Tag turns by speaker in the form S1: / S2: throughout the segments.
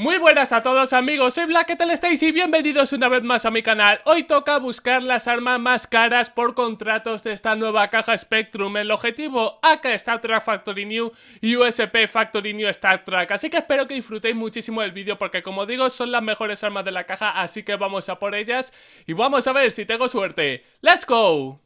S1: Muy buenas a todos amigos, soy Black, ¿qué tal estáis? Y bienvenidos una vez más a mi canal. Hoy toca buscar las armas más caras por contratos de esta nueva caja Spectrum. El objetivo AK Star Trek Factory New y USP Factory New Star Trek. Así que espero que disfrutéis muchísimo el vídeo porque como digo son las mejores armas de la caja, así que vamos a por ellas y vamos a ver si tengo suerte. ¡Let's go!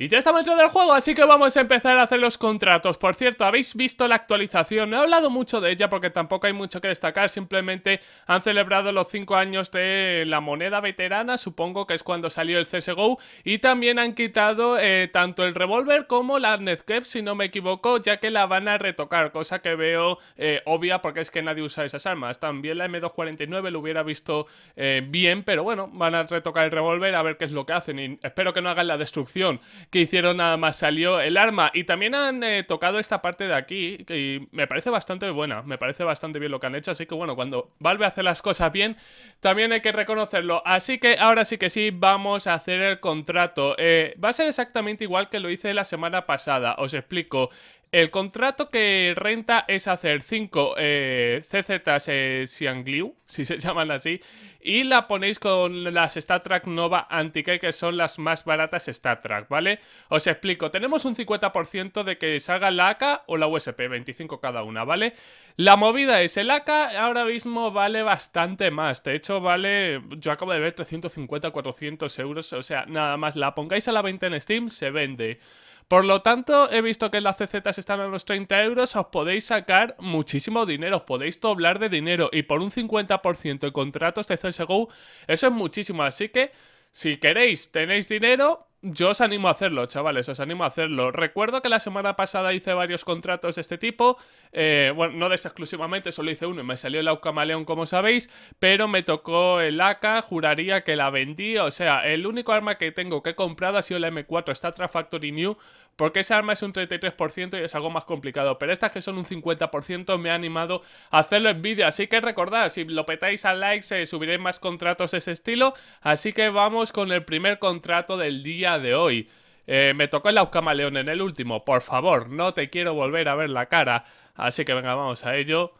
S1: Y ya estamos dentro del juego, así que vamos a empezar a hacer los contratos. Por cierto, habéis visto la actualización, no he hablado mucho de ella porque tampoco hay mucho que destacar, simplemente han celebrado los 5 años de la moneda veterana, supongo que es cuando salió el CSGO, y también han quitado eh, tanto el revólver como la Netscape, si no me equivoco, ya que la van a retocar, cosa que veo eh, obvia porque es que nadie usa esas armas. También la M249 lo hubiera visto eh, bien, pero bueno, van a retocar el revólver a ver qué es lo que hacen y espero que no hagan la destrucción que hicieron nada más salió el arma. Y también han eh, tocado esta parte de aquí, Y me parece bastante buena, me parece bastante bien lo que han hecho. Así que bueno, cuando Valve hace las cosas bien, también hay que reconocerlo. Así que ahora sí que sí, vamos a hacer el contrato. Eh, va a ser exactamente igual que lo hice la semana pasada, os explico. El contrato que renta es hacer 5 eh, CZs Xiangliu, si se llaman así, y la ponéis con las Star Trek Nova Antique, que son las más baratas Star Trek, ¿vale? Os explico, tenemos un 50% de que salga la AK o la USP, 25 cada una, ¿vale? La movida es, el AK ahora mismo vale bastante más, de hecho vale, yo acabo de ver 350, 400 euros, o sea, nada más, la pongáis a la 20 en Steam, se vende. Por lo tanto, he visto que las CZs están a los 30 euros, os podéis sacar muchísimo dinero, os podéis doblar de dinero y por un 50% de contratos de CSGO, eso es muchísimo, así que si queréis, tenéis dinero, yo os animo a hacerlo, chavales, os animo a hacerlo. Recuerdo que la semana pasada hice varios contratos de este tipo. Eh, bueno, no de exclusivamente, solo hice uno y me salió el Aucamaleón, como sabéis. Pero me tocó el AK, juraría que la vendí. O sea, el único arma que tengo que he comprado ha sido la M4 Statra Factory New. Porque esa arma es un 33% y es algo más complicado. Pero estas que son un 50% me ha animado a hacerlo en vídeo. Así que recordad, si lo petáis al like, eh, subiréis subiré más contratos de ese estilo. Así que vamos con el primer contrato del día de hoy. Eh, me tocó el camaleón en el último, por favor, no te quiero volver a ver la cara. Así que venga, vamos a ello.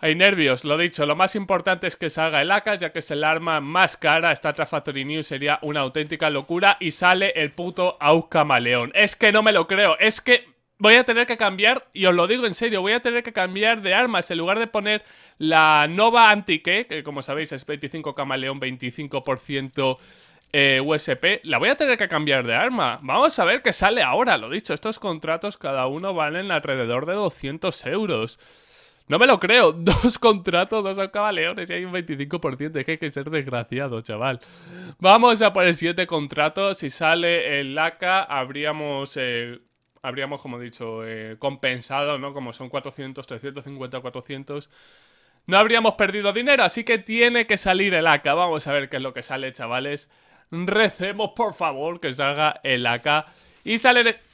S1: Hay nervios, lo dicho, lo más importante es que salga el AK, ya que es el arma más cara, esta Trafactory new sería una auténtica locura y sale el puto Aus Camaleón. Es que no me lo creo, es que voy a tener que cambiar, y os lo digo en serio, voy a tener que cambiar de armas, en lugar de poner la Nova Antique, que como sabéis es 25 Camaleón, 25% eh, USP, la voy a tener que cambiar de arma. Vamos a ver qué sale ahora. Lo dicho, estos contratos cada uno valen alrededor de 200 euros. No me lo creo. Dos contratos, dos cabaleones y hay un 25%. Es que hay que ser desgraciado, chaval. Vamos a por el siguiente contrato. Si sale el LACA, habríamos... Eh, habríamos, como dicho, eh, compensado, ¿no? Como son 400, 350, 400... No habríamos perdido dinero, así que tiene que salir el AK. Vamos a ver qué es lo que sale, chavales. Recemos, por favor, que salga el AK. Y sale de...